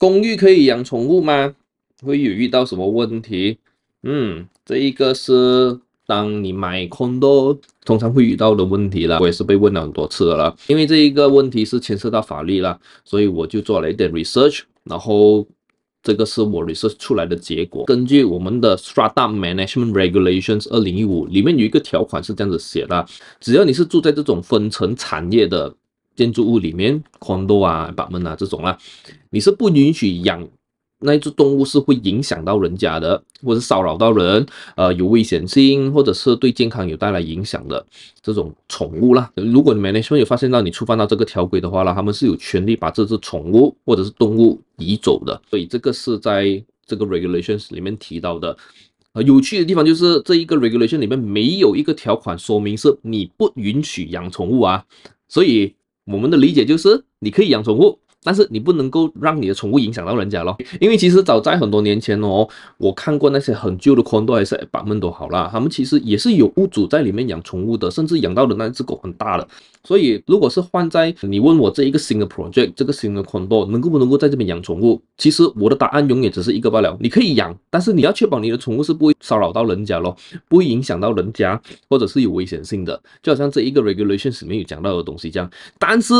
公寓可以养宠物吗？会有遇到什么问题？嗯，这一个是当你买 condo 通常会遇到的问题了。我也是被问了很多次了，因为这一个问题是牵涉到法律了，所以我就做了一点 research，然后这个是我 research 出来的结果。根据我们的 Strata Management Regulations 二零一五里面有一个条款是这样子写的：只要你是住在这种分层产业的。建筑物里面，condo 啊，板门啊，这种啦，你是不允许养那一只动物，是会影响到人家的，或者骚扰到人，呃，有危险性，或者是对健康有带来影响的这种宠物啦。如果你 management 有发现到你触犯到这个条规的话啦，他们是有权利把这只宠物或者是动物移走的。所以这个是在这个 regulations 里面提到的。呃，有趣的地方就是这一个 regulation 里面没有一个条款说明是你不允许养宠物啊，所以。我们的理解就是，你可以养宠物。但是你不能够让你的宠物影响到人家咯。因为其实早在很多年前哦，我看过那些很旧的 condo 还是 apartment 都好啦，他们其实也是有屋主在里面养宠物的，甚至养到的那一只狗很大了。所以如果是换在你问我这一个新的 project，这个新的 condo 能够不能够在这边养宠物？其实我的答案永远只是一个罢了，你可以养，但是你要确保你的宠物是不会骚扰到人家咯，不会影响到人家，或者是有危险性的，就好像这一个 regulations 里面有讲到的东西这样。但是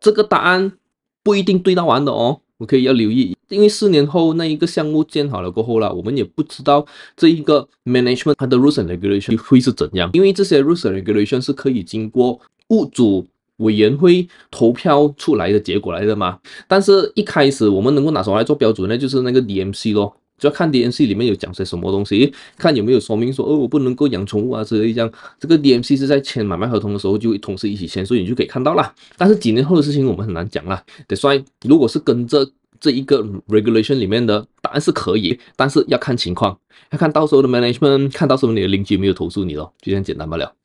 这个答案。不一定对到完的哦，我可以要留意，因为四年后那一个项目建好了过后了，我们也不知道这一个 management 它的 h recent regulation 会是怎样，因为这些 recent regulation 是可以经过物主委员会投票出来的结果来的嘛，但是一开始我们能够拿什么来做标准呢？就是那个 DMC 咯。就要看 D M C 里面有讲些什么东西，看有没有说明说哦，我不能够养宠物啊之类这样。这个 D M C 是在签买卖合同的时候就同时一起签，所以你就可以看到啦。但是几年后的事情我们很难讲啦。得算，如果是跟着这一个 regulation 里面的答案是可以，但是要看情况，要看到时候的 management，看到时候你的邻居没有投诉你咯，就这样简单不了。